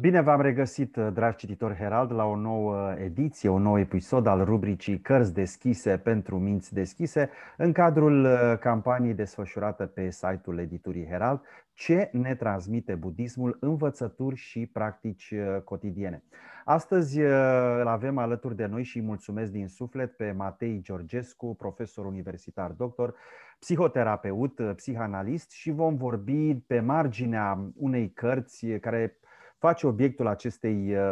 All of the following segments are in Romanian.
Bine v-am regăsit, uh, dragi cititori Herald, la o nouă uh, ediție, un nou episod al rubricii Cărți deschise pentru minți deschise, în cadrul uh, campaniei desfășurată pe site-ul editurii Herald, ce ne transmite budismul, învățături și practici cotidiene. Astăzi îl avem alături de noi și îi mulțumesc din suflet pe Matei Georgescu, profesor universitar doctor, psihoterapeut, psihanalist și vom vorbi pe marginea unei cărți care face obiectul acestei uh,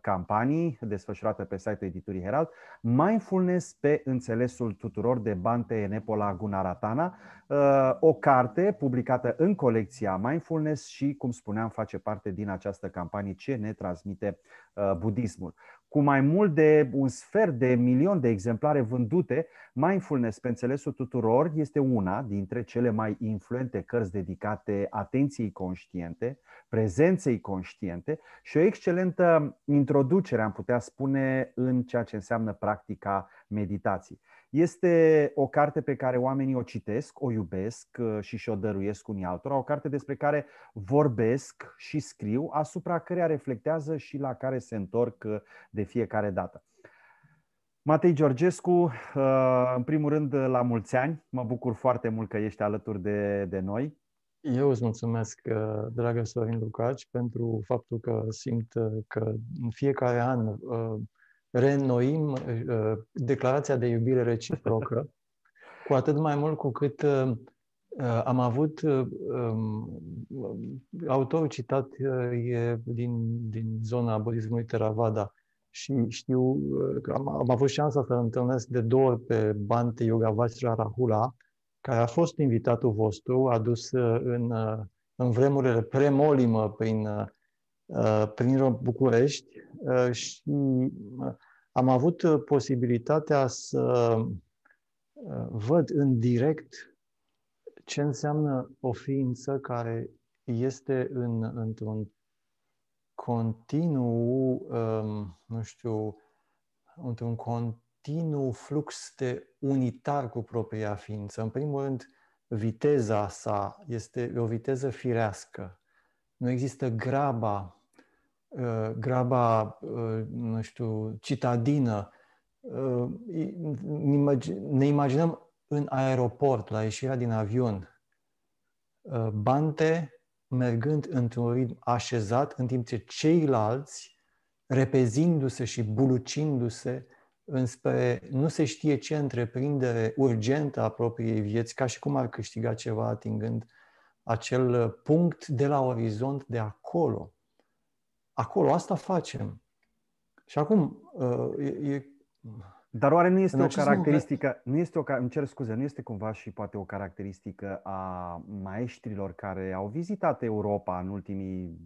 campanii desfășurată pe site-ul editurii Herald, Mindfulness pe înțelesul tuturor de Bante Enepola Gunaratana, uh, o carte publicată în colecția Mindfulness și, cum spuneam, face parte din această campanie ce ne transmite uh, budismul cu mai mult de un sfert de milion de exemplare vândute, Mindfulness, pe înțelesul tuturor, este una dintre cele mai influente cărți dedicate atenției conștiente, prezenței conștiente și o excelentă introducere, am putea spune, în ceea ce înseamnă practica meditației. Este o carte pe care oamenii o citesc, o iubesc uh, și și-o dăruiesc unii altora, o carte despre care vorbesc și scriu, asupra căreia reflectează și la care se întorc uh, de fiecare dată. Matei Georgescu, uh, în primul rând, la mulți ani. Mă bucur foarte mult că ești alături de, de noi. Eu îți mulțumesc, dragă Sorin Lucaci, pentru faptul că simt că în fiecare an reînnoim uh, declarația de iubire reciprocă, cu atât mai mult cu cât uh, uh am avut, uh, um, autorul citat uh, e din, din zona budismului Theravada și știu că uh, am, am avut șansa să-l întâlnesc de două ori pe Bante yoga vajra Rahula, care a fost invitatul vostru, adus uh, în, în vremurile premolimă prin, prin București și am avut uh, posibilitatea să uh, văd în direct ce înseamnă o ființă care este în, într-un continuu, um, nu știu, într-un continuu flux de unitar cu propria ființă. În primul rând, viteza sa este o viteză firească. Nu există graba Uh, graba, uh, nu știu, citadină. Uh, ne imaginăm în aeroport, la ieșirea din avion, Bante mergând într-un ritm așezat, în timp ce ceilalți, repezindu-se și bulucindu-se înspre nu se știe ce întreprindere urgentă a propriei vieți, ca și cum ar câștiga ceva atingând acel punct de la orizont de acolo acolo asta facem. Și acum uh, e, e dar oare nu este în o caracteristică, moment... nu este o, îmi cer scuze, nu este cumva și poate o caracteristică a maestrilor care au vizitat Europa în ultimii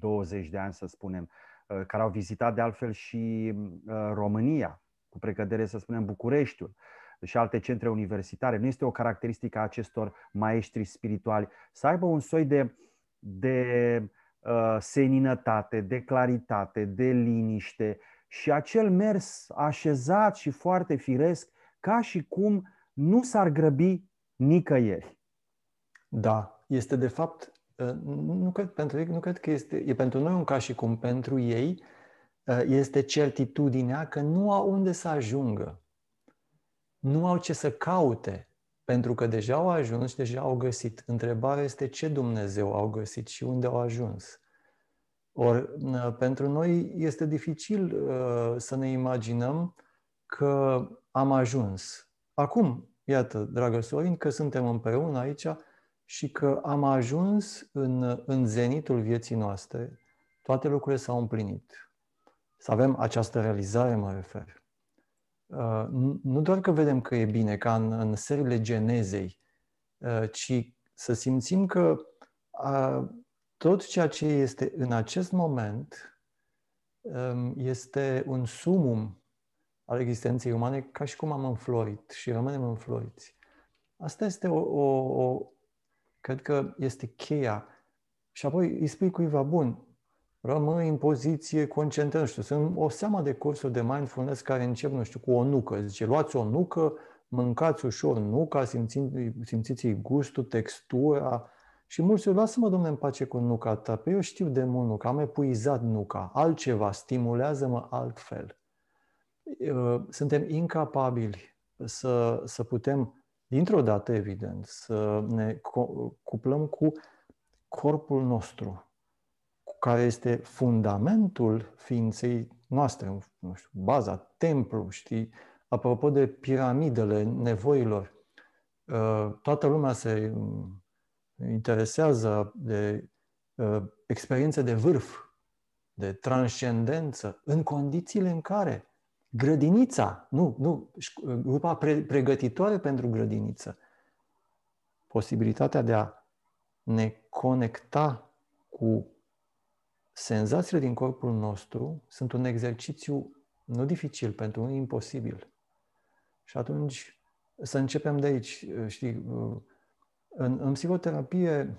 20 de ani, să spunem, uh, care au vizitat de altfel și uh, România, cu precădere, să spunem, Bucureștiul și alte centre universitare. Nu este o caracteristică a acestor maestri spirituali să aibă un soi de, de Uh, seninătate, de claritate, de liniște și acel mers așezat și foarte firesc, ca și cum nu s-ar grăbi nicăieri. Da, este de fapt, uh, nu cred, pentru ei, nu cred că este, e pentru noi un ca și cum, pentru ei uh, este certitudinea că nu au unde să ajungă, nu au ce să caute, pentru că deja au ajuns, deja au găsit. Întrebarea este ce Dumnezeu au găsit și unde au ajuns. Or, pentru noi este dificil uh, să ne imaginăm că am ajuns. Acum, iată, dragă Sorin, că suntem împreună aici și că am ajuns în, în zenitul vieții noastre. Toate lucrurile s-au împlinit. Să avem această realizare, mă refer. Uh, nu doar că vedem că e bine, ca în, în serile genezei, uh, ci să simțim că uh, tot ceea ce este în acest moment um, este un sumum al existenței umane, ca și cum am înflorit și rămânem înfloriți. Asta este o, o, o cred că este cheia. Și apoi îi spui cuiva, bun, rămâi în poziție concentrăm, știu, sunt o seamă de cursuri de mindfulness care încep, nu știu, cu o nucă. Zice, luați o nucă, mâncați ușor nuca, simțiți, simțiți gustul, textura. Și mulți zic, lasă-mă, domnule, în pace cu nuca ta. păi eu știu de mult nuca, am epuizat nuca. Altceva, stimulează-mă altfel. Suntem incapabili să, să putem, dintr-o dată, evident, să ne cuplăm cu corpul nostru, care este fundamentul ființei noastre, nu știu, baza, templu, știi? Apropo de piramidele nevoilor, uh, toată lumea se mm, interesează de uh, experiențe de vârf, de transcendență, în condițiile în care grădinița, nu, nu, grupa uh, pregătitoare pentru grădiniță, posibilitatea de a ne conecta cu senzațiile din corpul nostru sunt un exercițiu nu dificil, pentru un imposibil. Și atunci să începem de aici. Știi, în, în psihoterapie,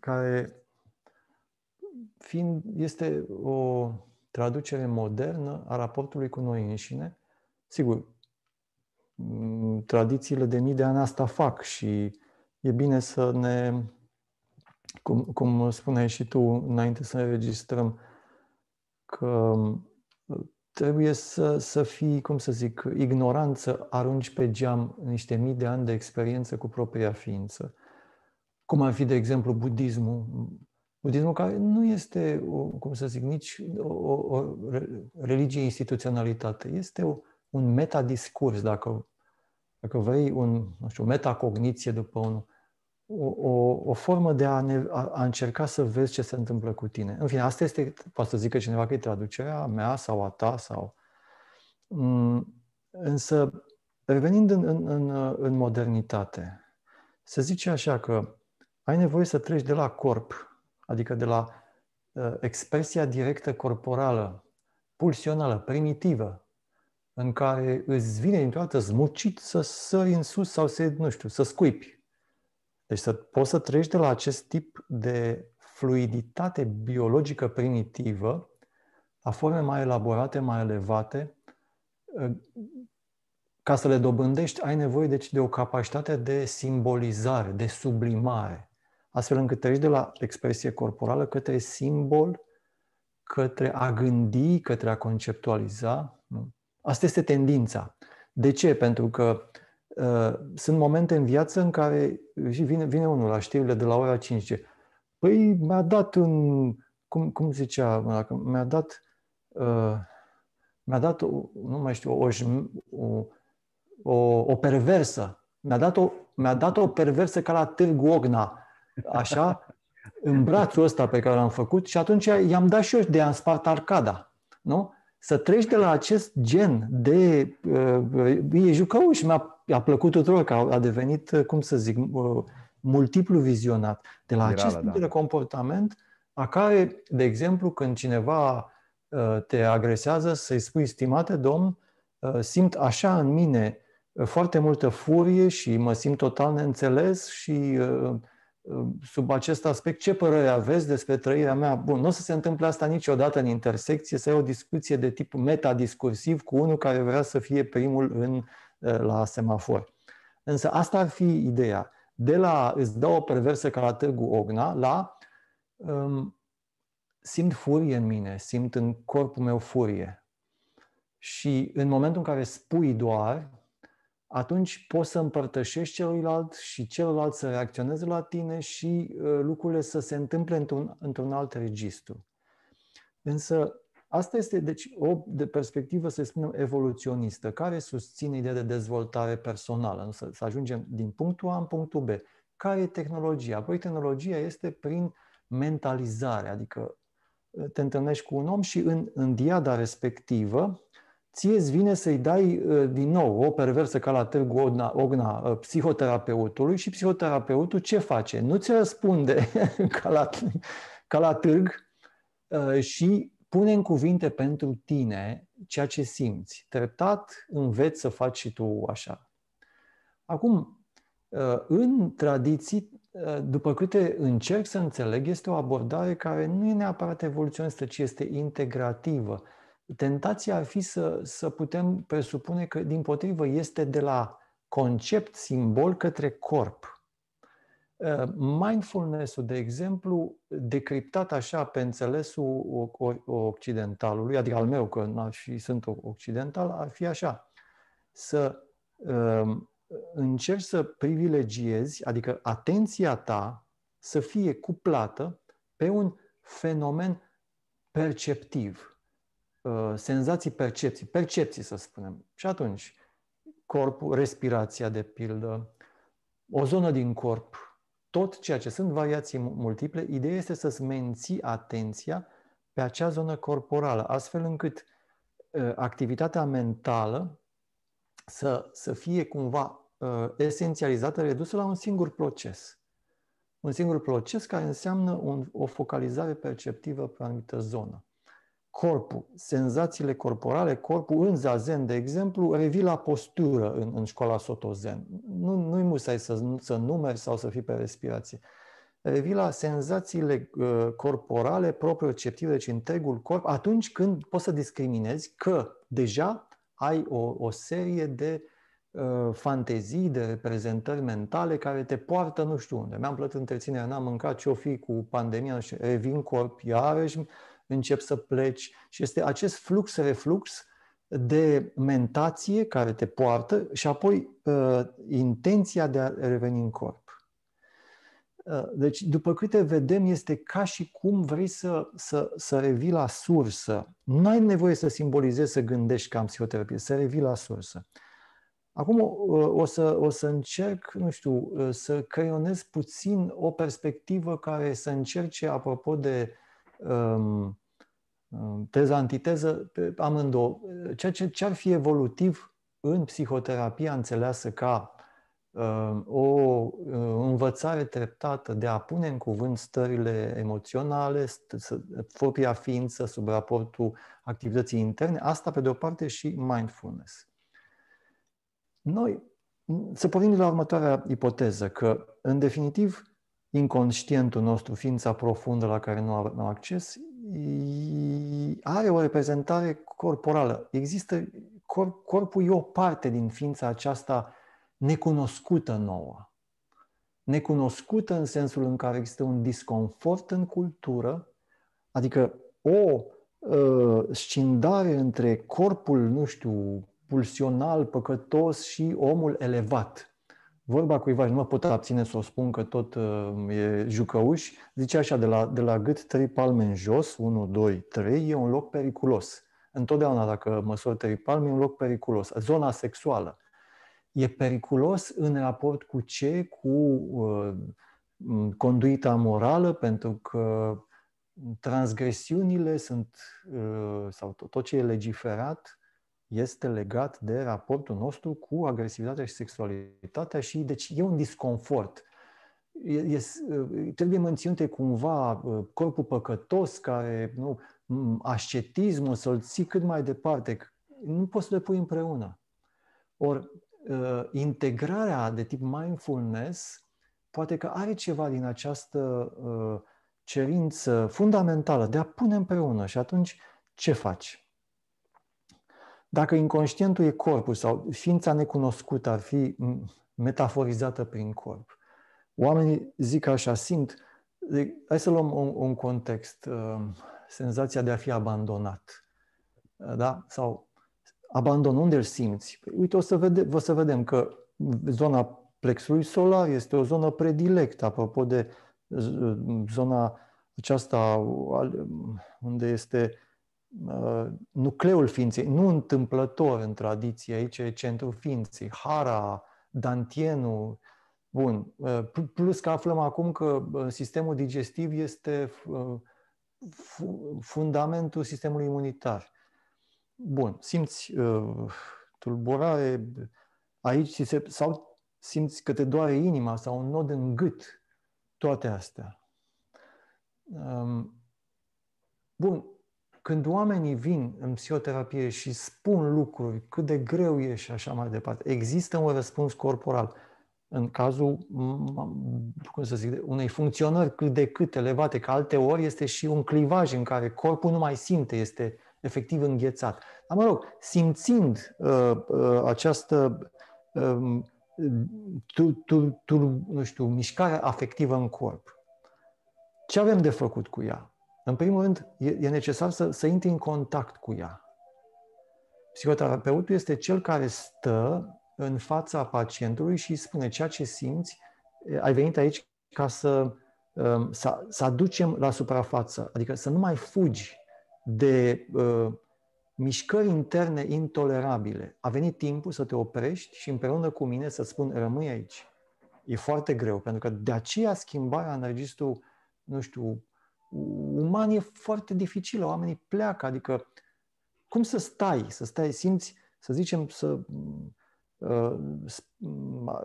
care fiind, este o traducere modernă a raportului cu noi înșine, sigur, tradițiile de mii de ani asta fac și e bine să ne cum, cum spuneai și tu înainte să ne registrăm, că uh, trebuie să, să fii, cum să zic, ignorant să arunci pe geam niște mii de ani de experiență cu propria ființă. Cum ar fi, de exemplu, budismul. Budismul care nu este, o, cum să zic, nici o, o religie instituționalitate. Este o, un metadiscurs, dacă, dacă vrei, un, nu știu, metacogniție după unul o, o, o formă de a, ne, a, a încerca să vezi ce se întâmplă cu tine. În fine, asta este, poate să zică cineva că e traducerea mea sau a ta sau... M- mm, însă, revenind în, în, în, în modernitate, se zice așa că ai nevoie să treci de la corp, adică de la uh, expresia directă corporală, pulsională, primitivă, în care îți vine dintr-o dată zmucit să sări în sus sau să, nu știu, să scuipi deci să poți să trăiești de la acest tip de fluiditate biologică primitivă la forme mai elaborate, mai elevate. Ă, ca să le dobândești, ai nevoie deci de o capacitate de simbolizare, de sublimare, astfel încât treci de la expresie corporală către simbol, către a gândi, către a conceptualiza. Asta este tendința. De ce? Pentru că uh, Ă, sunt momente în viață în care și vine, vine unul la știrile de la ora 5. Păi mi-a dat un... Cum, cum zicea? Mi-a dat... Uh, mi-a dat, o, nu mai știu, o, o, o, o perversă. Mi-a dat o, mi-a dat o perversă ca la Târgu Ogna, așa, în brațul ăsta pe care l-am făcut și atunci i-am dat și eu de a spart arcada, nu? Să treci de la acest gen de... Uh, e jucăuș, mi-a a plăcut tuturor, că a devenit, uh, cum să zic, uh, multiplu vizionat. De la acest tip da. de comportament, a care, de exemplu, când cineva uh, te agresează, să-i spui, stimate domn, simt așa în mine foarte multă furie și mă simt total neînțeles și sub acest aspect, ce părere aveți despre trăirea mea? Bun, nu o să se întâmple asta niciodată în intersecție, să ai o discuție de tip metadiscursiv cu unul care vrea să fie primul în Eh, la semafor. Însă asta ar fi ideea. De la îți dau o perversă ca la Târgu Ogna, la um, simt furie în mine, simt în corpul meu furie. Și în momentul în care spui doar, atunci poți să împărtășești celuilalt și celălalt să reacționeze la tine și uh, lucrurile să se întâmple într-un, într alt registru. Însă Asta este, deci, o de perspectivă, să spunem, evoluționistă, care susține ideea de dezvoltare personală, să, să ajungem din punctul A în punctul B. Care e tehnologia? Apoi tehnologia este prin mentalizare, adică uh, te întâlnești cu un om și în, în diada respectivă, ție îți vine să-i dai uh, din nou o perversă ca la târgu Ogna, Ogna uh, psihoterapeutului și psihoterapeutul ce face? Nu ți răspunde ca la, ca la târg și Pune în cuvinte pentru tine ceea ce simți. Treptat înveți să faci și tu așa. Acum, uh, în tradiții, uh, după câte încerc să înțeleg, este o abordare care nu e neapărat evoluționistă, ci este integrativă. Tentația ar fi să, să putem presupune că, din potrivă, este de la concept, simbol, către corp Mindfulness-ul, de exemplu, decriptat așa pe înțelesul occidentalului, adică al meu, că și sunt occidental, ar fi așa. Să um, încerci să privilegiezi, adică atenția ta să fie cuplată pe un fenomen perceptiv, uh, senzații, percepții, percepții să spunem. Și atunci, corpul, respirația de pildă, o zonă din corp, tot ceea ce sunt variații multiple, ideea este să-ți menții atenția pe acea zonă corporală, astfel încât ă, activitatea mentală să, să fie cumva ă, esențializată, redusă la un singur proces. Un singur proces care înseamnă un, o focalizare perceptivă pe o anumită zonă corpul, senzațiile corporale, corpul în zazen, de exemplu, revii la postură în, în școala Soto Zen. Nu, nu-i musai să, să numeri sau să fii pe respirație. Revii la senzațiile uh, corporale, receptive, deci întregul corp, atunci când poți să discriminezi că deja ai o, o serie de uh, fantezii, de reprezentări mentale care te poartă nu știu unde. Mi-am plătit întreținerea, n-am mâncat ce-o fi cu pandemia, știu, revin corp, iarăși încep să pleci și este acest flux-reflux de mentație care te poartă și apoi uh, intenția de a reveni în corp. Uh, deci, după câte vedem, este ca și cum vrei să, să, să revii la sursă. Nu ai nevoie să simbolizezi, să gândești ca în psihoterapie, să revii la sursă. Acum o, uh, o, să, o să încerc, nu știu, uh, să creionez puțin o perspectivă care să încerce, apropo de um, ehm, ehm, teză-antiteză amândouă. Ceea ce, ce ar fi evolutiv în psihoterapia înțeleasă ca ehm, o învățare treptată de a pune în cuvânt stările emoționale, propria ființă sub raportul activității interne, asta pe de o parte și mindfulness. Noi să pornim de la următoarea ipoteză, că în definitiv inconștientul nostru, ființa profundă la care nu avem acces, are o reprezentare corporală. Există, corp, corpul e o parte din ființa aceasta necunoscută nouă. Necunoscută în sensul în care există un disconfort în cultură, adică o uh, scindare între corpul, nu știu, pulsional, păcătos și omul elevat, vorba cuiva și nu mă pot abține să o spun că tot uh, e jucăuș, zice așa, de la, de la gât trei palme în jos, 1, 2, 3, e un loc periculos. Întotdeauna dacă măsori trei palme, e un loc periculos. Zona sexuală. E periculos în raport cu ce? Cu uh, conduita morală, pentru că transgresiunile sunt, uh, sau tot, tot ce e legiferat, este legat de raportul nostru cu agresivitatea și sexualitatea și deci e un disconfort. E, e, trebuie menținute cumva uh, corpul păcătos care, nu, ascetismul, să-l ții cât mai departe. Nu poți să le pui împreună. Or uh, integrarea de tip mindfulness poate că are ceva din această uh, cerință fundamentală de a pune împreună și atunci ce faci? Dacă inconștientul e corpul sau ființa necunoscută ar fi metaforizată prin corp, oamenii zic așa, simt, hai să luăm un, un context, uh, senzația de a fi abandonat, uh, da? Sau abandon, unde îl simți? Păi, uite, o să, vede, o să vedem că zona plexului solar este o zonă predilectă, apropo de zona aceasta unde este uh, Uh, nucleul ființei, nu întâmplător în tradiție, aici e centrul ființei, Hara, Dantienu, bun, uh, plus că aflăm acum că uh, sistemul digestiv este fundamentul sistemului imunitar. Bun, simți tulburare aici sau simți că te doare inima sau un nod în gât, toate astea. Um, bun, când oamenii vin în psihoterapie și spun lucruri, cât de greu e și așa mai departe, există un răspuns corporal. În cazul, cum să zic, unei funcționări cât de cât elevate, că alte ori este și un clivaj în care corpul nu mai simte, este efectiv înghețat. Dar, mă rog, simțind uh, uh, această uh, um, tu, tu, tu, nu știu, mișcare afectivă în corp, ce avem de făcut cu ea? În primul rând, e, e necesar să, să intri în contact cu ea. Psihoterapeutul este cel care stă în fața pacientului și îi spune ceea ce simți, ai venit aici ca să, um, să, să aducem la suprafață, adică să nu mai fugi de uh, mișcări interne intolerabile. A venit timpul să te oprești și împreună cu mine să spun rămâi aici. E foarte greu, pentru că de aceea schimbarea în registru, nu știu, uman e foarte dificilă, oamenii pleacă, adică cum să stai, să stai, simți, să zicem, să uh,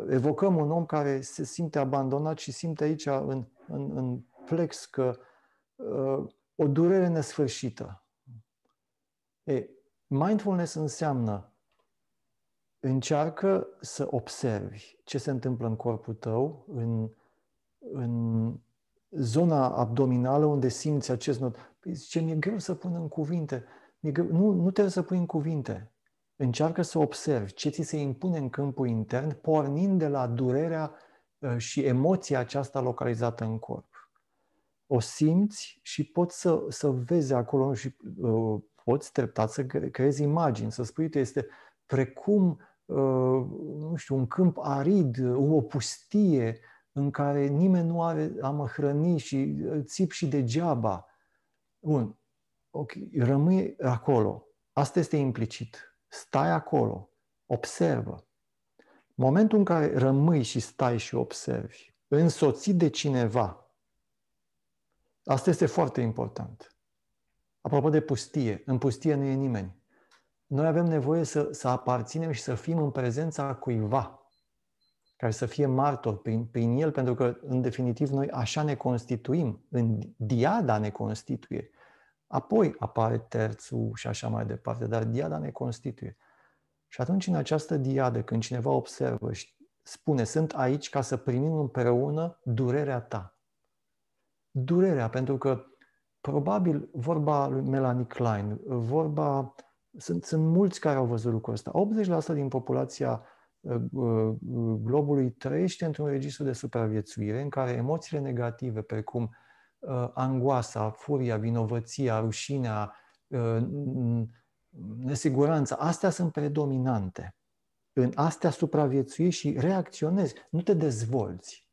evocăm un om care se simte abandonat și simte aici în, în, în plex că uh, o durere nesfârșită. E, mindfulness înseamnă încearcă să observi ce se întâmplă în corpul tău, în, în zona abdominală unde simți acest nod. Păi zice, mi-e greu să pun în cuvinte. Mi-e greu. Nu, nu trebuie să pui în cuvinte. Încearcă să observi ce ți se impune în câmpul intern, pornind de la durerea uh, și emoția aceasta localizată în corp. O simți și poți să, să vezi acolo și uh, poți treptat să creezi imagini, să spui, uite, este precum, uh, nu știu, un câmp arid, uh, o pustie, în care nimeni nu are a mă hrăni și uh, țip și degeaba. Bun, ok, rămâi acolo. Asta este implicit. Stai acolo, observă. Momentul în care rămâi și stai și observi, însoțit de cineva, asta este foarte important. Apropo de pustie, în pustie nu e nimeni. Noi avem nevoie să, să aparținem și să fim în prezența cuiva care să fie martor prin, prin el, pentru că, în definitiv, noi așa ne constituim, în diada ne constituie. Apoi apare terțul și așa mai departe, dar diada ne constituie. Și atunci, în această diadă, când cineva observă și spune, sunt aici ca să primim împreună durerea ta. Durerea, pentru că probabil vorba lui Melanie Klein, vorba, sunt, sunt mulți care au văzut lucrul ăsta. 80% din populația globului trăiește într-un registru de supraviețuire în care emoțiile negative, precum uh, angoasa, furia, vinovăția, rușinea, uh, nesiguranța, astea sunt predominante. În astea supraviețuiești, și reacționezi, nu te dezvolți.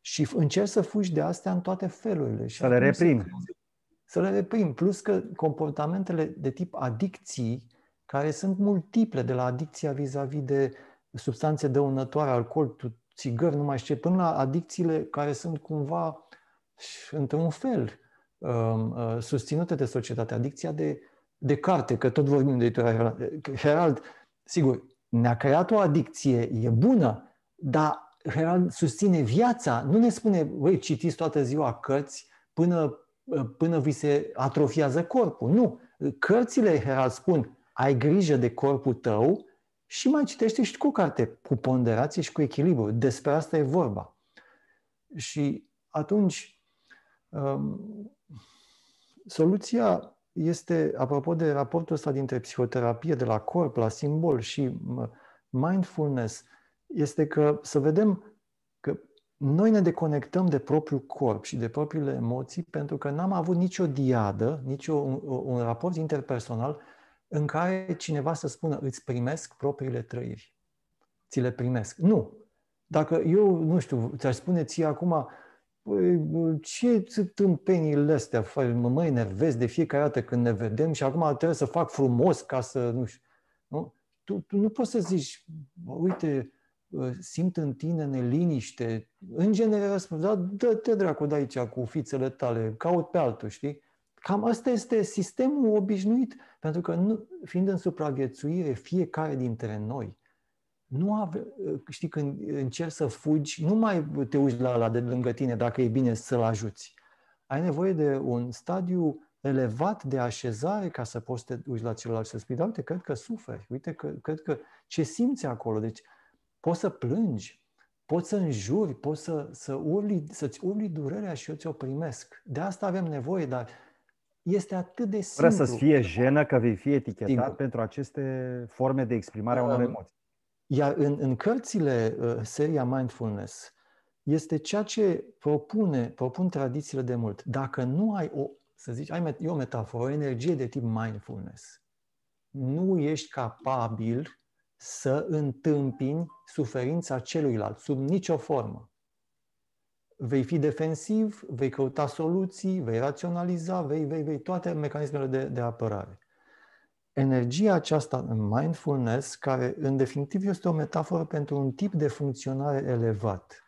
Și încerci să fugi de astea în toate felurile. Și să le reprim. Să, să le reprim. Plus că comportamentele de tip adicții, care sunt multiple, de la adicția vis-a-vis de uh, substanțe dăunătoare, alcool, țigări, nu mai știu până la adicțiile care sunt cumva, într-un fel, um, uh, susținute de societate. Adicția de, de carte, că tot vorbim de editura Herald. Sigur, ne-a creat o adicție, e bună, dar Herald susține viața. Nu ne spune, voi citiți toată ziua cărți până, uh, până vi se atrofiază corpul. Nu. Cărțile Herald spun, ai grijă de corpul tău, și mai citește și cu carte, cu ponderație și cu echilibru. Despre asta e vorba. Și atunci, um, soluția este, apropo de raportul ăsta dintre psihoterapie de la corp la simbol și mindfulness, este că să vedem că noi ne deconectăm de propriul corp și de propriile emoții pentru că n-am avut nicio diadă, nicio un, un raport interpersonal în care cineva să spună îți primesc propriile trăiri. Ți le primesc. Nu. Dacă eu, nu știu, ți-aș spune ție acum, păi, ce tâmpenile astea, mă, mă enervez de fiecare dată când ne vedem și acum trebuie să fac frumos ca să, nu știu, nu? Tu, tu nu poți să zici, uite, ă, simt în tine neliniște. În general, spun, da, dă-te dracu de aici cu fițele tale, caut pe altul, știi? Cam asta este sistemul obișnuit, pentru că nu, fiind în supraviețuire fiecare dintre noi, nu ave, știi, când încerci să fugi, nu mai te uiți la la de lângă tine dacă e bine să-l ajuți. Ai nevoie de un stadiu elevat de așezare ca să poți să te uiți la celălalt și să spui, da, uite, cred că suferi, uite, că, cred că ce simți acolo. Deci poți să plângi, poți să înjuri, poți să, să urli, să-ți urli durerea și eu ți-o primesc. De asta avem nevoie, dar este atât de simplu. Vreau să-ți fie jenă că vei fi etichetat Sigur. pentru aceste forme de exprimare a da, da, unor da. emoții. Iar în, în cărțile uh, seria Mindfulness este ceea ce propune, propun tradițiile de mult. Dacă nu ai o, să zici, ai, o metaforă, o energie de tip mindfulness, nu ești capabil să întâmpini suferința celuilalt, sub nicio formă vei fi defensiv, vei căuta soluții, vei raționaliza, vei, vei, vei, toate mecanismele de, de apărare. Energia aceasta în mindfulness, care în definitiv este o metaforă pentru un tip de funcționare elevat,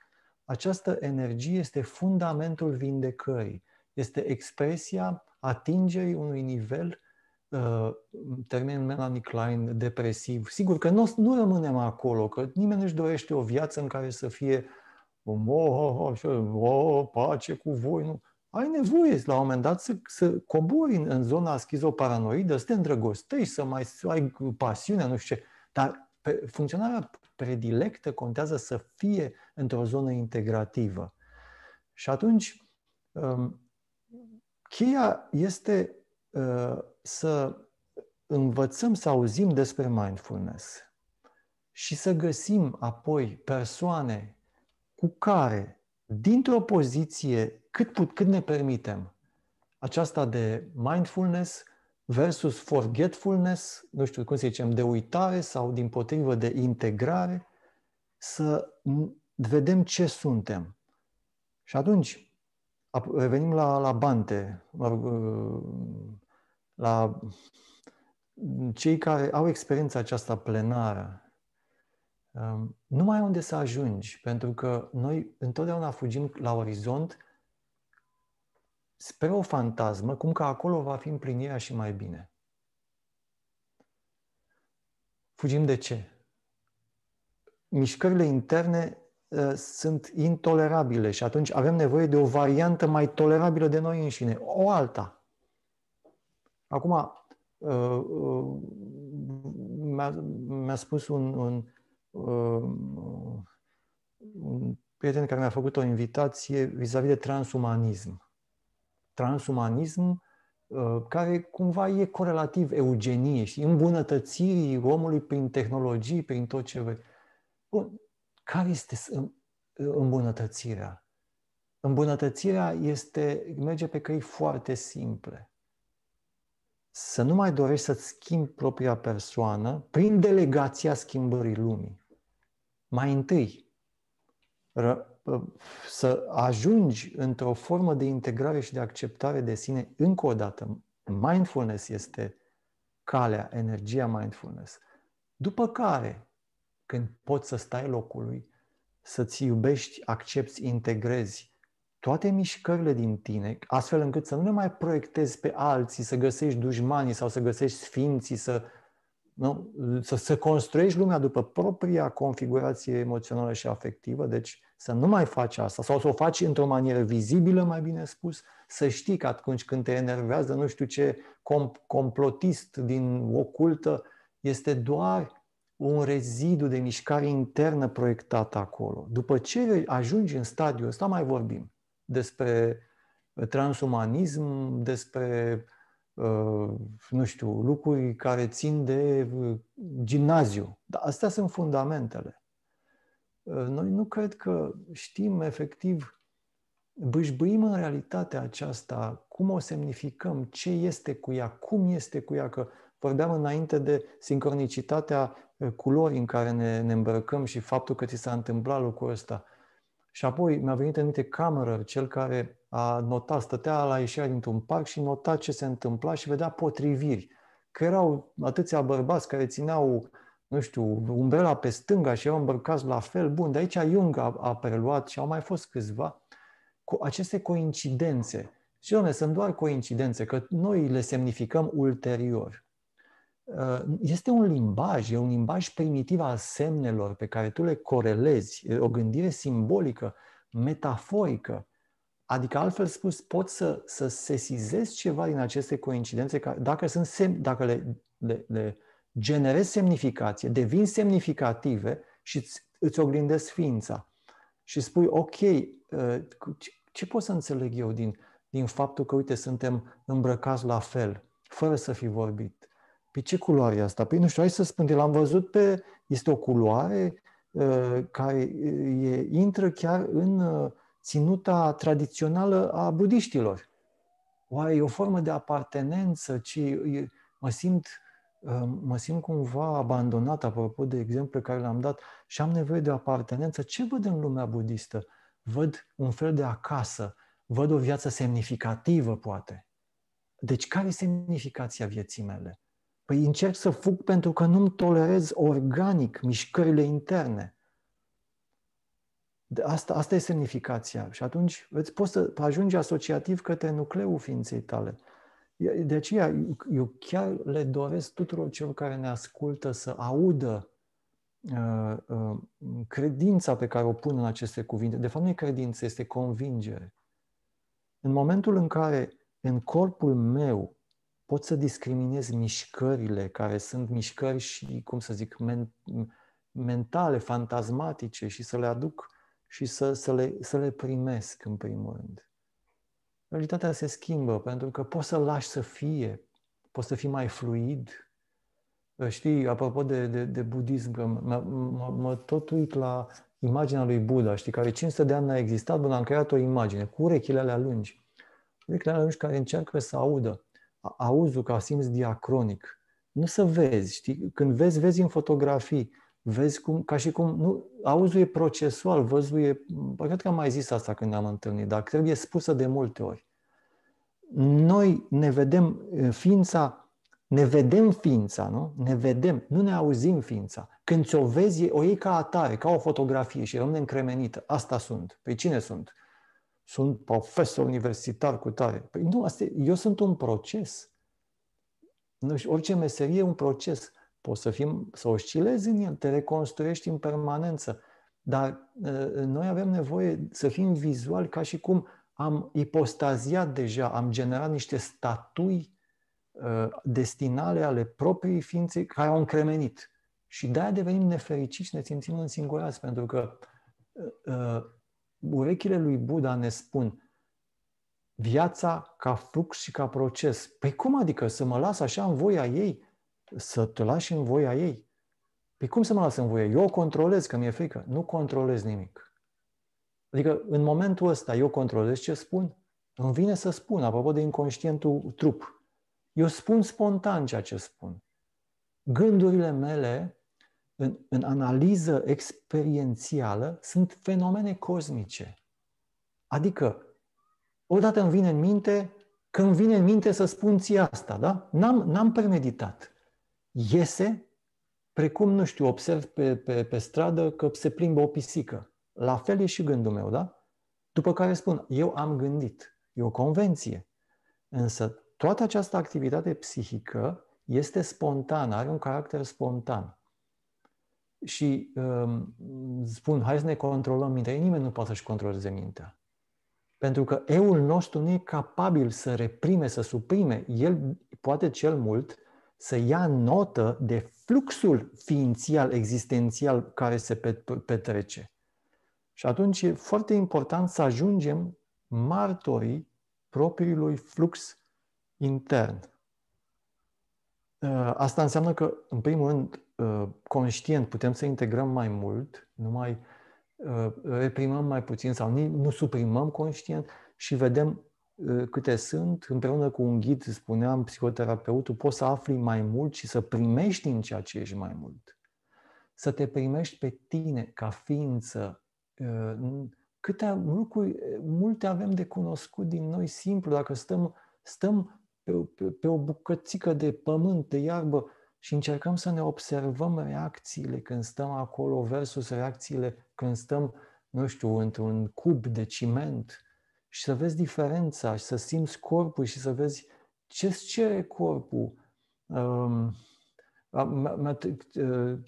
această energie este fundamentul vindecării, este expresia atingerii unui nivel uh, termen Melanie Klein, depresiv. Sigur că nu, nu rămânem acolo, că nimeni nu-și dorește o viață în care să fie o oh, o oh, oh, pace cu voi, nu. Ai nevoie la un moment dat să, să cobori în, în zona schizoparanoidă, să te îndrăgostești, să mai să ai pasiunea, nu știu ce. Dar pe, funcționarea predilectă contează să fie într-o zonă integrativă. Și atunci, um, cheia este uh, să învățăm să auzim despre mindfulness și să găsim apoi persoane cu care, dintr-o poziție cât, put, cât ne permitem, aceasta de mindfulness versus forgetfulness, nu știu cum să zicem, de uitare sau din potrivă de integrare, să vedem ce suntem. Și atunci, revenim la, la bante, la, la cei care au experiența aceasta plenară nu ai unde să ajungi, pentru că noi întotdeauna fugim la orizont spre o fantasmă, cum că acolo va fi împlinirea și mai bine. Fugim de ce? Mișcările interne uh, sunt intolerabile și atunci avem nevoie de o variantă mai tolerabilă de noi înșine, o alta. Acum, uh, uh, mi-a, mi-a spus un, un Um, un prieten care mi-a făcut o invitație vis-a-vis de transumanism. Transumanism uh, care cumva e corelativ eugenie și îmbunătățirii omului prin tehnologii, prin tot ce vrei. Bun, care este îmbunătățirea? Îmbunătățirea este, merge pe căi foarte simple. Să nu mai dorești să-ți schimbi propria persoană prin delegația schimbării lumii mai întâi să ajungi într-o formă de integrare și de acceptare de sine, încă o dată, mindfulness este calea, energia mindfulness. După care, când poți să stai locului, să-ți iubești, accepti, integrezi toate mișcările din tine, astfel încât să nu ne mai proiectezi pe alții, să găsești dușmanii sau să găsești sfinții, să nu? Să, să construiești lumea după propria configurație emoțională și afectivă, deci să nu mai faci asta sau să o faci într-o manieră vizibilă, mai bine spus, să știi că atunci când te enervează nu știu ce com- complotist din ocultă, este doar un rezidu de mișcare internă proiectată acolo. După ce ajungi în stadiul ăsta, mai vorbim despre transumanism, despre Uh, nu știu, lucruri care țin de uh, gimnaziu. Dar astea sunt fundamentele. Uh, noi nu cred că știm efectiv, bâșbâim în realitatea aceasta, cum o semnificăm, ce este cu ea, cum este cu ea, că vorbeam înainte de sincronicitatea culorii în care ne, ne îmbrăcăm și faptul că ți s-a întâmplat lucrul ăsta. Și apoi mi-a venit în minte Camerer, cel care a nota, stătea la ieșirea dintr-un parc și nota ce se întâmpla și vedea potriviri. Că erau atâția bărbați care țineau, nu știu, umbrela pe stânga și erau îmbrăcați la fel. Bun, de aici Jung a, a preluat și au mai fost câțiva cu aceste coincidențe. Și, doamne, sunt doar coincidențe, că noi le semnificăm ulterior. Uh, este un limbaj, e un limbaj primitiv al semnelor pe care tu le corelezi, o gândire simbolică, metaforică, Adică, altfel spus, pot să, să sesizez ceva din aceste coincidențe ca, dacă, sunt sem- dacă le, le, le generez semnificație, devin semnificative și îți, îți oglindesc ființa. Și spui, ok, uh, ce, ce pot să înțeleg eu din, din faptul că, uite, suntem îmbrăcați la fel, fără să fi vorbit? Păi ce culoare e asta? Păi nu știu, hai să spun, l-am văzut pe... Este o culoare uh, care uh, e, intră chiar în... Uh, ținuta tradițională a budiștilor. Oare e o formă de apartenență, ci mă simt, uh, mă simt cumva abandonat, apropo de exemplu care l-am dat, și am nevoie de o apartenență. Ce văd în lumea budistă? Văd un fel de acasă, văd o viață semnificativă, poate. Deci care e semnificația vieții mele? Păi încerc să fug pentru că nu-mi tolerez organic mișcările interne. De asta, asta e semnificația. Și atunci îți poți să ajungi asociativ către nucleul ființei tale. De aceea, eu chiar le doresc tuturor celor care ne ascultă să audă uh, uh, credința pe care o pun în aceste cuvinte. De fapt, nu e credință, este convingere. În momentul în care în corpul meu pot să discriminez mișcările care sunt mișcări și, cum să zic, men- mentale, fantasmatice și să le aduc și să, să, le, să le primesc în primul rând. Realitatea se schimbă pentru că poți să lași să fie, poți să fii mai fluid. Ă, știi, apropo de, de, de budism, că mă, mă, mă tot uit la imaginea lui Buddha, știi, care 500 de ani a existat, bun am creat o imagine cu urechile alea lungi. Urechile alea lungi care încearcă să audă. Auzul ca simț diacronic. Nu să vezi, știi? Când vezi, vezi în fotografii vezi cum, ca și cum, nu, auzul e procesual, văzul e, cred că am mai zis asta când am întâlnit, dar trebuie spusă de multe ori. Noi ne vedem ființa, ne vedem ființa, nu? Ne vedem, nu ne auzim ființa. Când ți-o vezi, o iei ca atare, ca o fotografie și rămâne încremenită. Asta sunt. Păi cine sunt? Sunt profesor universitar cu tare. Păi nu, asta, eu sunt un proces. Nu orice meserie e un proces poți să, fim, să oscilezi în el, te reconstruiești în permanență. Dar ă, noi avem nevoie să fim vizuali ca și cum am ipostaziat deja, am generat niște statui ă, destinale ale proprii ființe care au încremenit. Și de-aia devenim nefericiți, ne simțim însingurați, pentru că uh, urechile lui Buddha ne spun viața ca flux și ca proces. Păi cum adică să mă las așa în voia ei? să te lași în voia ei. Păi cum să mă las în ei. Eu o controlez, că mi-e frică. Nu controlez nimic. Adică, în momentul ăsta, eu controlez ce spun. Îmi vine să spun, apropo de inconștientul trup. Eu spun spontan ceea ce spun. Gândurile mele, în, în analiză experiențială, sunt fenomene cosmice. Adică, odată îmi vine în minte, când vine în minte să spun ție asta, da? N-am, n-am premeditat iese, precum, nu știu, observ pe, pe, pe stradă că se plimbă o pisică. La fel e și gândul meu, da? După care spun, eu am gândit, e o convenție. Însă toată această activitate psihică este spontană, are un caracter spontan. Și um, spun, hai să ne controlăm mintea. Ei, nimeni nu poate să-și controleze mintea. Pentru că eul nostru nu e capabil să reprime, să suprime. El poate cel mult să ia notă de fluxul ființial, existențial care se petrece. Și atunci e foarte important să ajungem martorii propriului flux intern. Uh, asta înseamnă că, în primul rând, uh, conștient putem să integrăm mai mult, nu mai uh, reprimăm mai puțin sau nu suprimăm conștient și vedem Ă, câte sunt, împreună cu un ghid, spuneam, psihoterapeutul, poți să afli mai mult și să primești din ceea ce ești mai mult. Să te primești pe tine ca ființă. Ă, câte lucruri, ă, multe avem de cunoscut din noi simplu, dacă stăm, stăm pe, pe, pe o bucățică de pământ, de iarbă și încercăm să ne observăm reacțiile când stăm acolo versus reacțiile când stăm, nu știu, într-un cub de ciment, și să vezi diferența și să simți corpul și să vezi ce îți cere corpul. Um, a uh,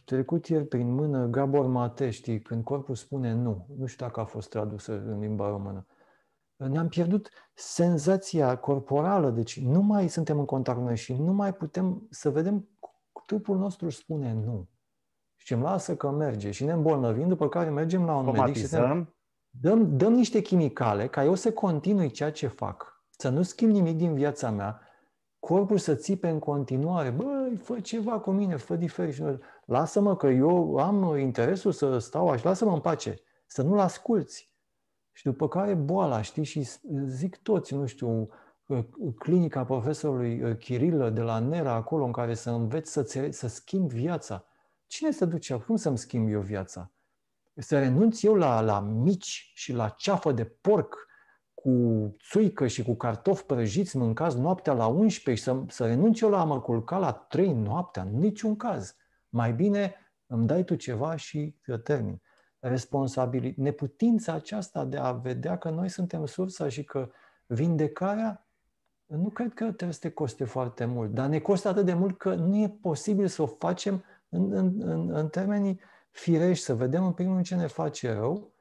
trecut ieri prin mână Gabor Mate, știi, când corpul spune nu. Nu știu dacă a fost tradusă în limba română. Ne-am pierdut senzația corporală, deci nu mai suntem în contact cu noi și nu mai putem să vedem trupul nostru spune nu. Și îmi lasă că merge și ne îmbolnăvim, după care mergem la un medic și Dăm, dăm niște chimicale ca eu să continui ceea ce fac, să nu schimb nimic din viața mea, corpul să țipe în continuare, băi, fă ceva cu mine, fă diferit. Lasă-mă că eu am interesul să stau așa, lasă-mă în pace, să nu-l asculți. Și după care boala, știi, și zic toți, nu știu, clinica profesorului Chirilă de la Nera, acolo în care să înveți să, să schimbi viața. Cine se duce? Cum să-mi schimb eu viața? să renunț eu la, la mici și la ceafă de porc cu țuică și cu cartofi prăjiți mâncați noaptea la 11 și să, să renunț eu la a mă culca la 3 noaptea, în niciun caz. Mai bine îmi dai tu ceva și eu termin. Responsabilitate, neputința aceasta de a vedea că noi suntem sursa și că vindecarea nu cred că trebuie să te coste foarte mult, dar ne costă atât de mult că nu e posibil să o facem în, în, în, în termenii uh, firești să vedem în primul rând ce ne face rău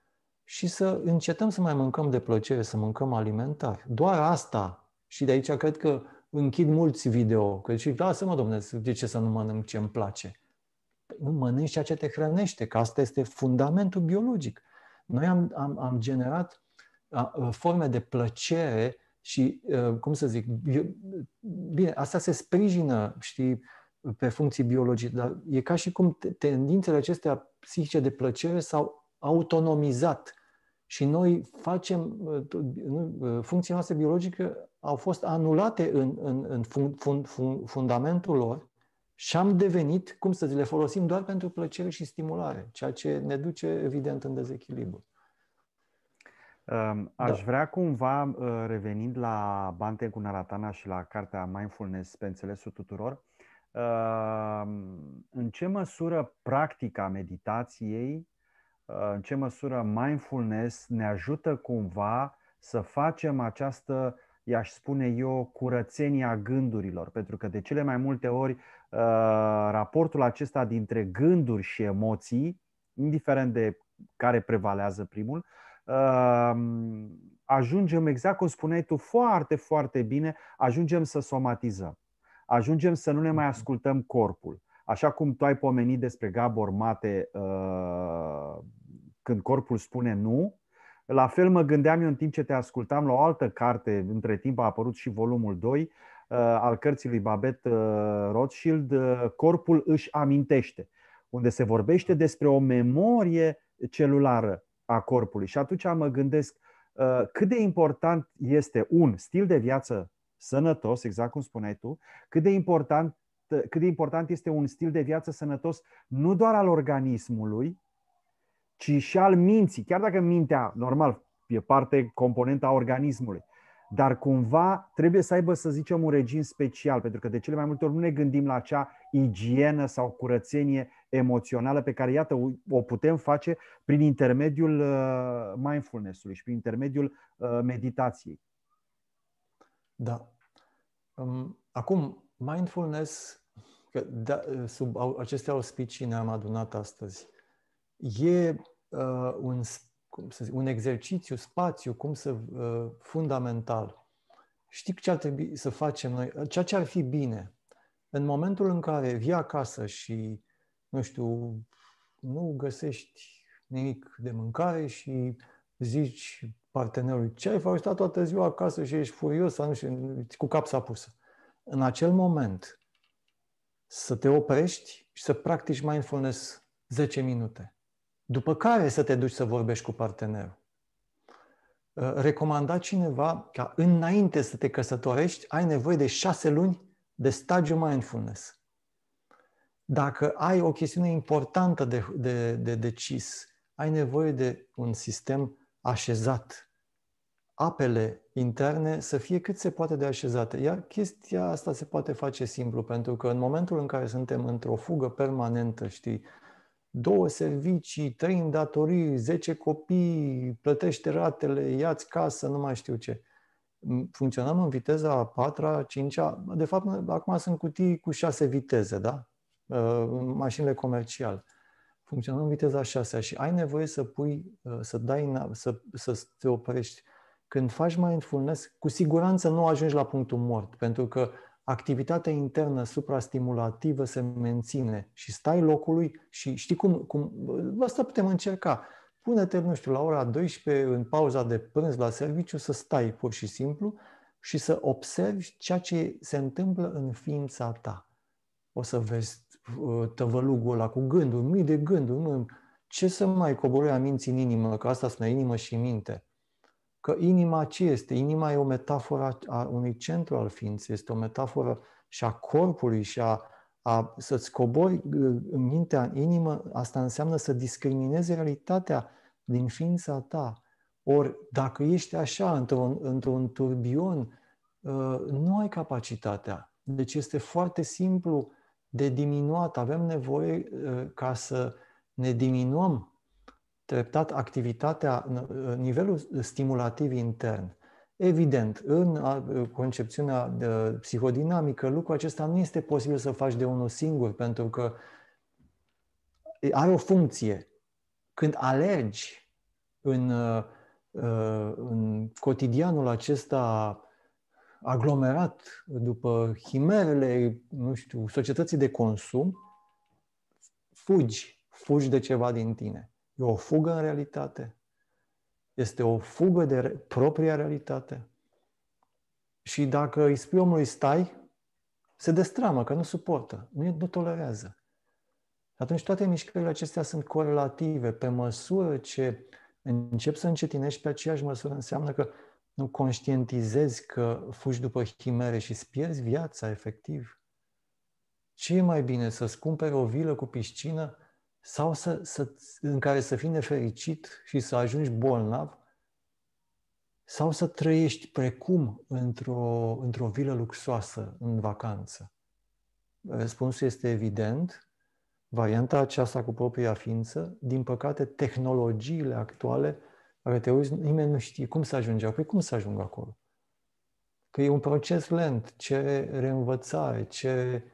și să încetăm să mai mâncăm de plăcere, să mâncăm alimentar. Doar asta. Și de aici cred că închid mulți video. Că și lasă-mă, domne, de ce să nu mănânc ce îmi place? Păi nu mănânci ceea ce te hrănește, că asta este fundamentul biologic. Noi am, am, am generat forme de plăcere și, cum să zic, bine, asta se sprijină, știi, pe funcții biologice, dar e ca și cum tendințele acestea psihice de plăcere s-au autonomizat și noi facem, funcția noastre biologice au fost anulate în, în, în fun, fun, fun, fundamentul lor și am devenit, cum să le folosim doar pentru plăcere și stimulare, ceea ce ne duce evident în dezechilibru. Um, da. Aș da. vrea cumva, uh, revenind la Bante Naratana și la cartea Mindfulness pe înțelesul tuturor, în ce măsură practica meditației, uh, în ce măsură mindfulness ne ajută cumva să facem această, i-aș spune eu, curățenia gândurilor. Pentru că de cele mai multe ori uh, raportul acesta dintre gânduri și emoții, indiferent de care prevalează primul, um, ajungem exact cum spuneai tu foarte, foarte bine, ajungem să somatizăm ajungem să nu ne mai mhm. ascultăm corpul. Așa cum tu ai pomenit despre Gabor Mate uh, când corpul spune nu, la fel mă gândeam eu în timp ce te ascultam la o altă carte, între timp a apărut și volumul 2 uh, al cărții lui Babet uh, Rothschild, uh, Corpul își amintește, unde se vorbește despre o memorie celulară a corpului. Și atunci mă gândesc uh, cât de important este un stil de viață sănătos, exact cum spuneai tu, cât de important cât de important este un stil de viață sănătos nu doar al organismului, ci și al minții. Chiar dacă mintea, normal, e parte componentă a organismului, dar cumva trebuie să aibă, să zicem, un regim special, pentru că de cele mai multe ori nu ne gândim la acea igienă sau curățenie emoțională pe care, iată, o putem face prin intermediul uh, mindfulness-ului și prin intermediul uh, meditației. Da, Acum, mindfulness, că da, sub aceste auspicii ne-am adunat astăzi, e uh, un, cum să zic, un exercițiu, spațiu, cum să, uh, fundamental. Știi ce ar trebui să facem noi? Ceea ce ar fi bine. În momentul în care vii acasă și, nu știu, nu găsești nimic de mâncare și zici, partenerului, ce ai făcut toată ziua acasă și ești furios sau nu știu, cu cap s-a pusă. În acel moment, să te oprești și să practici mindfulness 10 minute. După care să te duci să vorbești cu partenerul. Uh, recomanda cineva ca înainte să te căsătorești, ai nevoie de 6 luni de stagiu mindfulness. Dacă ai o chestiune importantă de, de, de decis, ai nevoie de un sistem așezat apele interne să fie cât se poate de așezate. Iar chestia asta se poate face simplu, pentru că în momentul în care suntem într-o fugă permanentă, știi, două servicii, trei îndatoriri, zece copii, plătește ratele, ia-ți casă, nu mai știu ce. Funcționăm în viteza a patra, cincea, de fapt acum sunt cutii cu șase viteze, da? Uh, mașinile comerciale funcționăm viteza șasea și ai nevoie să pui, uh, să dai, să, să te oprești când faci mindfulness, cu siguranță nu ajungi la punctul mort, pentru că activitatea internă suprastimulativă se menține și stai locului și știi cum, cum asta putem încerca. Pune-te, nu știu, la ora 12 în pauza de prânz la serviciu să stai pur și simplu și să observi ceea ce se întâmplă în ființa ta. O să vezi uh, tăvălugul ăla cu gânduri, mii de gânduri, nu, ce să mai coborâi aminții în inimă, că asta sună inimă și minte. Că inima ce este? Inima e o metaforă a unui centru al ființei, este o metaforă și a corpului și a, a să-ți cobori uh, în mintea, în inimă, asta înseamnă să discriminezi realitatea din ființa ta. Ori dacă ești așa, într-un, într-un turbion, uh, nu ai capacitatea. Deci este foarte simplu de diminuat. Avem nevoie uh, ca să ne diminuăm treptat activitatea, nivelul stimulativ intern. Evident, în concepțiunea de psihodinamică, lucrul acesta nu este posibil să faci de unul singur, pentru că are o funcție. Când alergi în, în cotidianul acesta aglomerat după chimerele, nu știu, societății de consum, fugi, fugi de ceva din tine. E o fugă în realitate. Este o fugă de re- propria realitate. Și dacă îi spui omului stai, se destramă, că nu suportă, nu, nu tolerează. Atunci toate mișcările acestea sunt corelative. Pe măsură ce încep să încetinești pe aceeași măsură, înseamnă că nu conștientizezi că fugi după chimere și îți pierzi viața efectiv. Ce e mai bine, să-ți cumperi o vilă cu piscină sau să, să, în care să fii nefericit și să ajungi bolnav, sau să trăiești precum într-o, într-o vilă luxoasă în vacanță? Răspunsul este evident. Varianta aceasta cu propria ființă, din păcate, tehnologiile actuale, care te uiți, nimeni nu știe cum să ajunge acolo. Păi cum să ajung acolo? Că e un proces lent, ce reînvățare, cere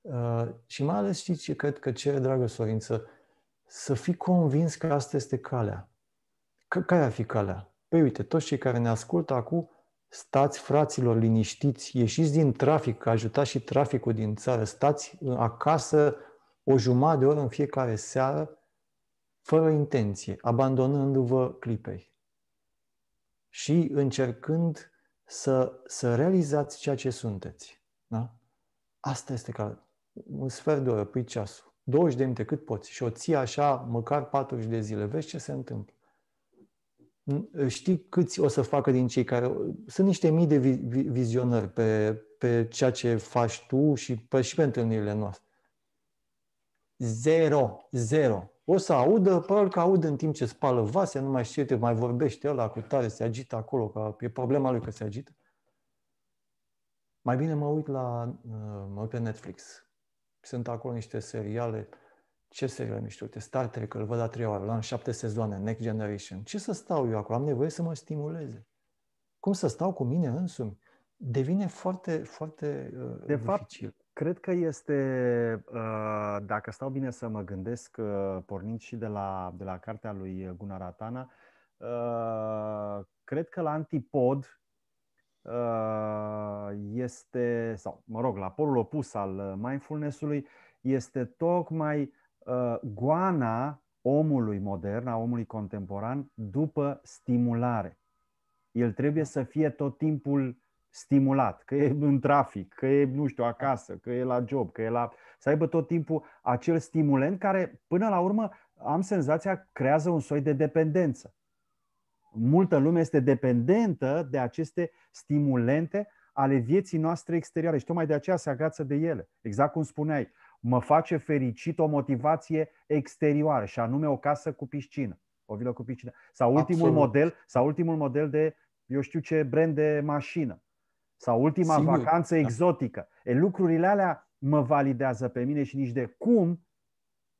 Uh, și mai ales știți ce cred că cere, dragă Sorință, să fii convins că asta este calea. Că, care ar fi calea? Păi uite, toți cei care ne ascultă acum, stați fraților liniștiți, ieșiți din trafic, ajutați și traficul din țară, stați acasă o jumătate de oră în fiecare seară, fără intenție, abandonându-vă clipei și încercând să, să realizați ceea ce sunteți. Da? Asta este calea un sfert de oră, pui ceasul, 20 de minute cât poți și o ții așa măcar 40 de zile, vezi ce se întâmplă. Știi câți o să facă din cei care... Sunt niște mii de vi- vizionări pe, pe ceea ce faci tu și pe, și pe întâlnirile noastre. Zero, zero. O să audă, probabil că aud în timp ce spală vase, nu mai știu, te mai vorbește ăla cu tare, se agită acolo, că e problema lui că se agită. Mai bine mă uit la uh, mă uit pe Netflix. Sunt acolo niște seriale. Ce seriale mișto? Uite, Star Trek îl văd la trei ori, la șapte sezoane, Next Generation. Ce să stau eu acolo? Am nevoie să mă stimuleze. Cum să stau cu mine însumi? Devine foarte, foarte uh, De fapt, dificil. Cred că este, uh, dacă stau bine să mă gândesc, uh, pornind și de la, de la cartea lui Gunnar Atana, uh, cred că la antipod Ă, este, sau mă rog, la polul opus al ă, mindfulness-ului, este tocmai ă, goana omului modern, a omului contemporan, după stimulare. El trebuie să fie tot timpul stimulat, că e în trafic, că e, nu știu, acasă, că e la job, că e la... să aibă tot timpul acel stimulent care, până la urmă, am senzația, creează un soi de dependență multă lume este dependentă de aceste stimulente ale vieții noastre exterioare și tocmai de aceea se agață de ele. Exact cum spuneai, mă face fericit o motivație exterioară și anume o casă cu piscină, o vilă cu piscină sau ultimul Absolut. model, sau ultimul model de eu știu ce brand de mașină sau ultima Sigur. vacanță da. exotică. E lucrurile alea mă validează pe mine și nici de cum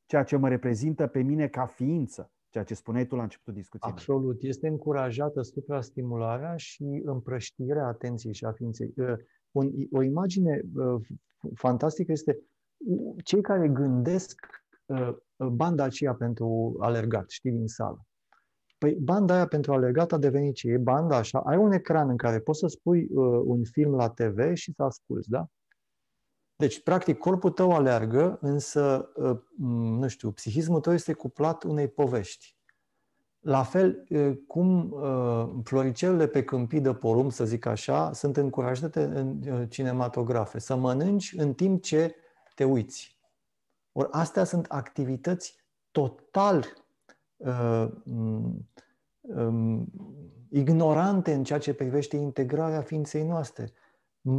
ceea ce mă reprezintă pe mine ca ființă ceea ce spuneai tu la începutul discuției. Absolut. Este încurajată suprastimularea și împrăștirea atenției și a ființei. O, ă, o imagine ă, fantastică este cei care gândesc ă, banda aceea pentru alergat, știi, din sală. Păi banda aia pentru alergat a devenit ce e banda așa. Ai un ecran în care poți să spui un film la TV și să asculți, da? Deci, practic, corpul tău aleargă, însă, ă, nu știu, psihismul tău este cuplat unei povești. La fel ă, cum ă, floricelele pe câmpii de porumb, să zic așa, sunt încurajate în cinematografe, să mănânci în timp ce te uiți. Or, astea sunt activități total uh, um, ignorante în ceea ce privește integrarea ființei noastre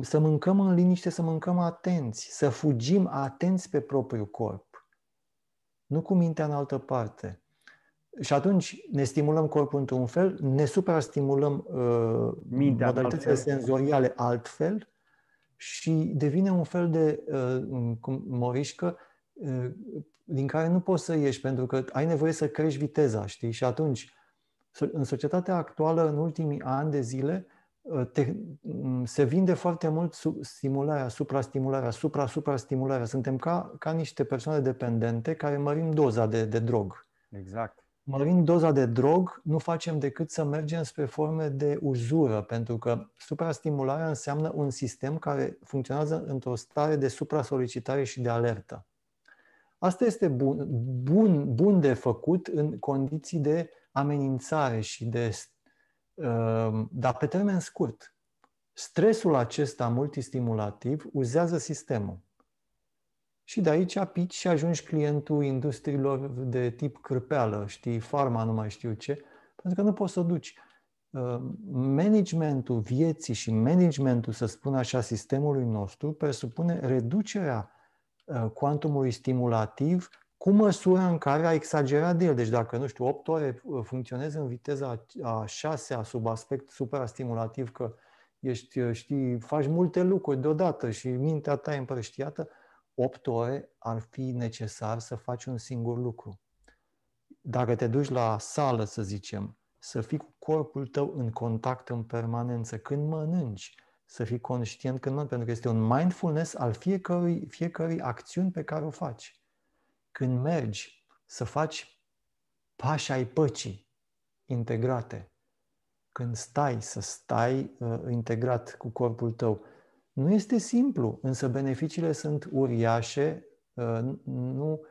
să mâncăm în liniște, să mâncăm atenți, să fugim atenți pe propriul corp, nu cu mintea în altă parte. Și atunci ne stimulăm corpul într-un fel, ne suprastimulăm uh, mintea modalitățile altfel. senzoriale altfel și devine un fel de uh, morișcă uh, din care nu poți să ieși, pentru că ai nevoie să crești viteza, știi? Și atunci, în societatea actuală, în ultimii ani de zile, Ă, te, se vinde foarte mult stimularea, suprastimularea, supra-suprastimularea. Suntem ca, ca niște persoane dependente care mărim doza de, de drog. Exact. Mărim doza de drog, nu facem decât să mergem spre forme de uzură, pentru că suprastimularea înseamnă un sistem care funcționează într-o stare de supra-solicitare și de alertă. Asta este bun, bun, bun de făcut în condiții de amenințare și de Ehm, dar pe termen scurt. Stresul acesta multistimulativ uzează sistemul. Și de aici apici și ajungi clientul industriilor de tip cârpeală, știi, farma, nu mai știu ce, pentru că nu poți să duci. Ehm, managementul vieții și managementul, să spun așa, sistemului nostru presupune reducerea eh, cuantumului stimulativ cu măsura în care a exagerat de el. Deci dacă, nu știu, 8 ore uh, funcționezi în viteza a 6 sub aspect suprastimulativ că ești, uh, știi, faci multe lucruri deodată și mintea ta e împrăștiată, 8 ore ar fi necesar să faci un singur lucru. Dacă te duci la sală, să zicem, să fii cu corpul tău în contact în permanență. Când mănânci, să fii conștient când mănânci, pentru că este un mindfulness al fiecărui, fiecărui acțiuni pe care o faci când mergi să faci pași ai păcii integrate, când stai să stai uh, integrat cu corpul tău. Nu este simplu, însă beneficiile sunt uriașe, uh, nu,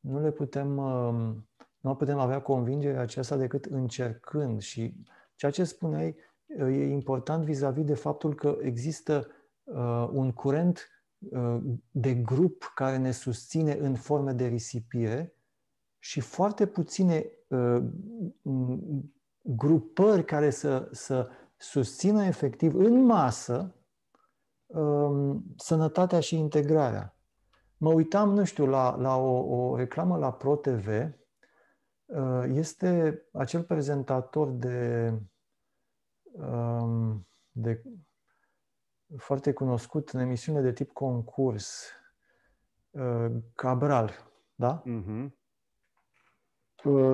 nu le putem, uh, nu putem avea convingerea aceasta decât încercând și ceea ce spuneai uh, e important vis-a-vis de faptul că există uh, un curent Uh, de grup care ne susține în formă de risipire și foarte puține uh, grupări care să, să susțină efectiv în masă um, sănătatea și integrarea. Mă uitam, nu știu, la, la o, o reclamă la ProTV. Uh, este acel prezentator de, um, de foarte cunoscut în emisiune de tip concurs, uh, Cabral, da? Uh-huh.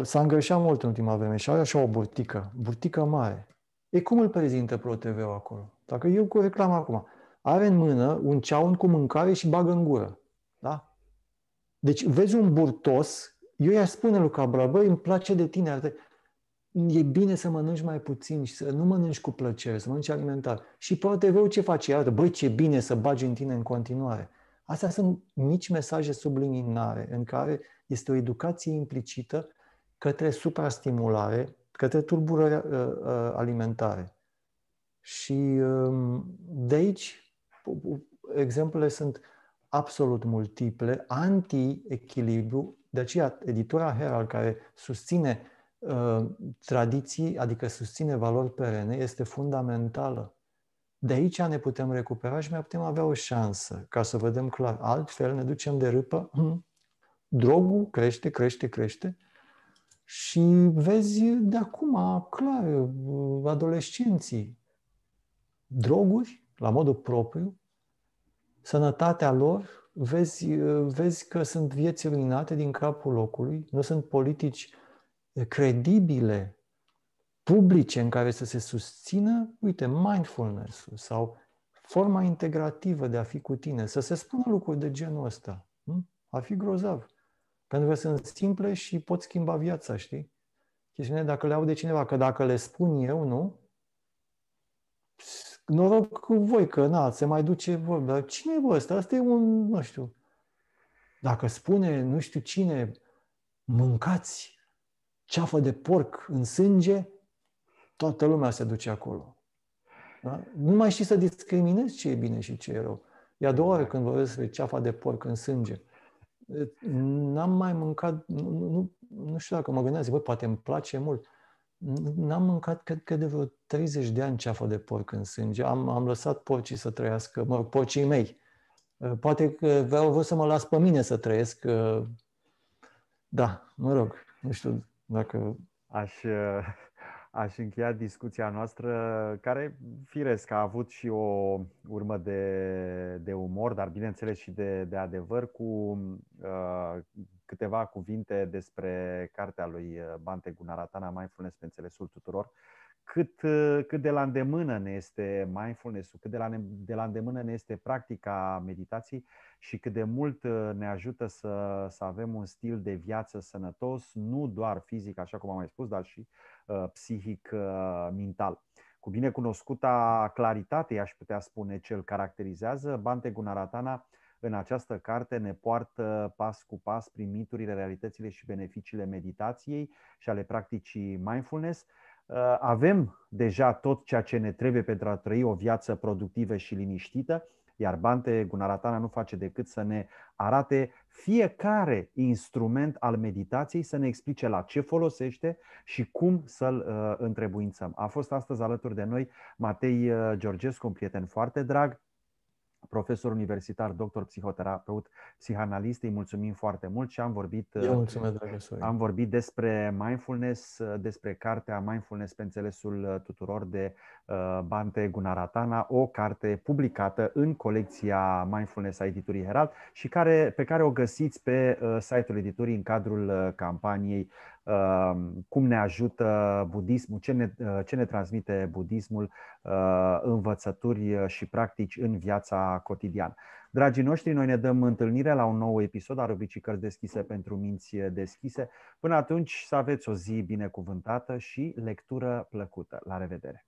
S-a îngrășat mult în ultima vreme și are așa o burtică, burtică mare. E cum îl prezintă ProTV-ul acolo? Dacă eu cu reclam acum, are în mână un ceaun cu mâncare și bagă în gură, da? Deci vezi un burtos, eu i-aș spune lui Cabral, băi, îmi place de tine, e bine să mănânci mai puțin și să nu mănânci cu plăcere, să mănânci alimentar. Și poate vreau ce faci iată, băi, ce bine să bagi în tine în continuare. Astea sunt mici mesaje subliminare în care este o educație implicită către suprastimulare, către tulburări uh, uh, alimentare. Și um, de aici exemplele sunt absolut multiple, anti-echilibru, de aceea editura Herald care susține Uh, tradiții, adică susține valori perene, este fundamentală. De aici ne putem recupera și mai putem avea o șansă ca să vedem clar. Altfel ne ducem de râpă, hmm? drogul crește, crește, crește și vezi de acum, clar, adolescenții, droguri, la modul propriu, sănătatea lor, vezi, vezi că sunt vieți ruinate din capul locului, nu sunt politici credibile, publice în care să se susțină, uite, mindfulness-ul sau forma integrativă de a fi cu tine, să se spună lucruri de genul ăsta. Hm? a Ar fi grozav. Pentru că sunt simple și pot schimba viața, știi? Chestiunea dacă le au de cineva, că dacă le spun eu, nu? Noroc cu voi, că na, se mai duce vorba. Cine e bă ăsta? Asta e un, nu știu. Dacă spune, nu știu cine, mâncați ceafă de porc în sânge, toată lumea se duce acolo. Da? Nu mai știi să discriminezi ce e bine și ce e rău. E a doua oară când vorbesc despre ceafa de porc în sânge. N-am mai mâncat, nu, nu, nu știu dacă mă gândesc, bă, poate îmi place mult. N-am mâncat, cred că de vreo 30 de ani ceafă de porc în sânge. Am, am lăsat porcii să trăiască, mă rog, porcii mei. Poate că vreau să mă las pe mine să trăiesc. Uh, da, mă rog, nu știu, dacă... Aș, eh, aș încheia discuția noastră, care, firesc, a avut și o urmă de, de umor, dar bineînțeles și de, de adevăr, cu uh, câteva cuvinte despre cartea lui eh, Bante Gunaratana, Mindfulness pe înțelesul tuturor. Uh, cât, ă, cât de la îndemână ne este mindfulness-ul, cât de la, ne, de la îndemână ne este practica meditației și cât de mult ă, ne ajută să, să avem un stil de viață sănătos, nu doar fizic, așa cum am mai spus, dar și uh, psihic, uh, mental. Cu binecunoscuta claritate, aș putea spune, ce îl caracterizează, Bante Gunaratana în această carte ne poartă pas cu pas prin miturile, realitățile și beneficiile meditației și ale practicii mindfulness – Uh, avem deja tot ceea ce ne trebuie pentru a trăi o viață productivă și liniștită, iar Bante Gunaratana nu face decât să ne arate fiecare instrument al meditației, să ne explice la ce folosește și cum să-l uh, întrebuințăm. A fost astăzi alături de noi Matei uh, Georgescu, un prieten foarte drag, profesor universitar, doctor, psihoterapeut, psihanalist. Îi mulțumim foarte mult și am vorbit, Eu uh, mulțumesc, am vorbit despre mindfulness, uh, despre cartea Mindfulness pe înțelesul uh, tuturor de Bante Gunaratana, o carte publicată în colecția Mindfulness a editurii Herald și care, pe care o găsiți pe site-ul editurii în cadrul campaniei Um, cum ne ajută budismul, ce ne, uh, ce ne transmite budismul, uh, învățături uh, și practici în viața cotidiană. Dragii noștri, noi ne dăm întâlnire la un nou episod al rubricii Cărți deschise pentru minți deschise. Până atunci, să aveți o zi binecuvântată și lectură plăcută. La revedere!